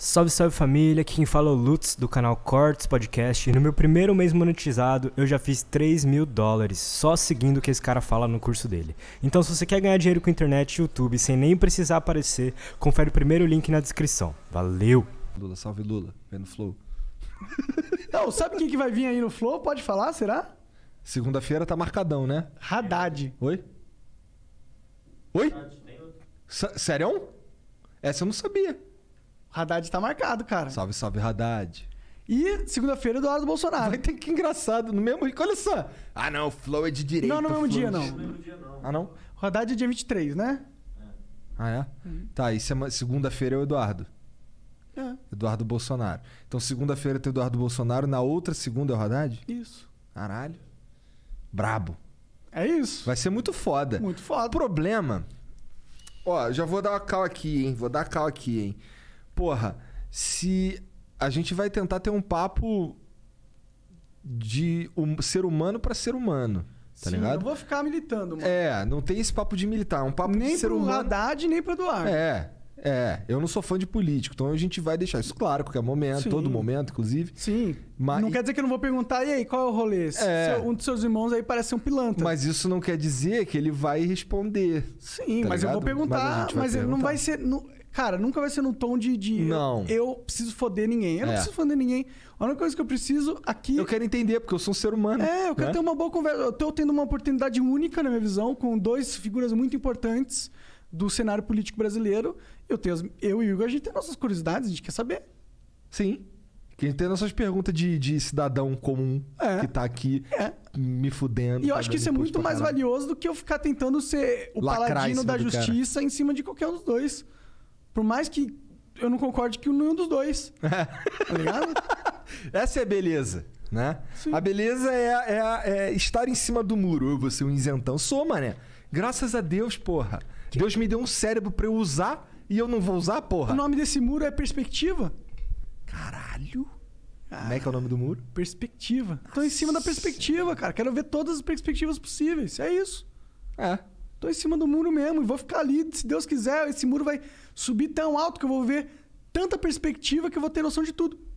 Salve, salve família, quem fala é o Lutz do canal Cortes Podcast e no meu primeiro mês monetizado eu já fiz 3 mil dólares só seguindo o que esse cara fala no curso dele. Então se você quer ganhar dinheiro com internet e YouTube sem nem precisar aparecer, confere o primeiro link na descrição. Valeu! Lula, salve Lula, vendo Flow. Não, sabe quem que vai vir aí no Flow? Pode falar, será? Segunda-feira tá marcadão, né? Haddad. Oi? Oi? Sério? É, Essa eu não sabia. Haddad tá marcado, cara. Salve, salve, Haddad. E segunda-feira, do hora do Bolsonaro. Vai ter que engraçado. No mesmo. Olha só. Ah, não. O Flow é de direito. Não, no é mesmo dia, é não. No mesmo é dia, não. Ah, não? O Haddad é dia 23, né? Ah, é? Uhum. Tá, e segunda-feira é o Eduardo. É. Eduardo Bolsonaro. Então, segunda-feira tem o Eduardo Bolsonaro, na outra segunda é o Haddad? Isso. Caralho. Brabo. É isso. Vai ser muito foda. Muito foda. O problema. Ó, já vou dar uma cal aqui, hein? Vou dar cal aqui, hein? porra, se a gente vai tentar ter um papo de um ser humano para ser humano. Tá Sim, ligado? Não vou ficar militando, mano. É, não tem esse papo de militar. É um papo nem de ser pro humano. Nem pro Haddad, nem pro Eduardo. É. É, eu não sou fã de político, então a gente vai deixar isso claro, qualquer momento, Sim. todo momento, inclusive. Sim. Mas... Não quer dizer que eu não vou perguntar, e aí, qual é o rolê? É... Seu, um dos seus irmãos aí parece um pilantra. Mas isso não quer dizer que ele vai responder. Sim, tá mas ligado? eu vou perguntar, mas, mas perguntar. não vai ser. Cara, nunca vai ser num tom de. de não. Eu, preciso foder ninguém. Eu é. não preciso foder ninguém. A única coisa que eu preciso aqui. Eu quero entender, porque eu sou um ser humano. É, eu quero né? ter uma boa conversa. Eu tô tendo uma oportunidade única, na minha visão, com dois figuras muito importantes do cenário político brasileiro, eu, tenho as, eu e o Igor, a gente tem nossas curiosidades, a gente quer saber. Sim. quem a gente tem nossas perguntas de, de cidadão comum é. que tá aqui é. me fudendo. E eu acho que isso é muito mais caralho. valioso do que eu ficar tentando ser o Lacrar paladino da justiça cara. em cima de qualquer um dos dois. Por mais que eu não concorde que nenhum dos dois. É. Tá ligado? Essa é beleza né? Sim. A beleza é, é, é, estar em cima do muro. Eu vou ser um isentão. Sou, mané. Graças a Deus, porra. Que... Deus me deu um cérebro pra eu usar e eu não vou usar, porra. O nome desse muro é perspectiva. Caralho. Ah, Como é que é o nome do muro? Perspectiva. Nossa. Tô em cima da perspectiva, cara. Quero ver todas as perspectivas possíveis. É isso. É. Tô em cima do muro mesmo e vou ficar ali. Se Deus quiser, esse muro vai subir tão alto que eu vou ver tanta perspectiva que eu vou ter noção de tudo.